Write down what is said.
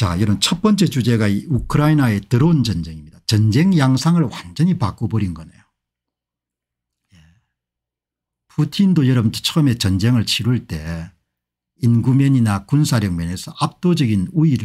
자 이런 첫 번째 주제가 이 우크라이나의 드론 전쟁입니다. 전쟁 양상을 완전히 바꿔버린 거네요. 예. 푸틴도 여러분 처음에 전쟁을 치를 때 인구면이나 군사력 면에서 압도적인 우위를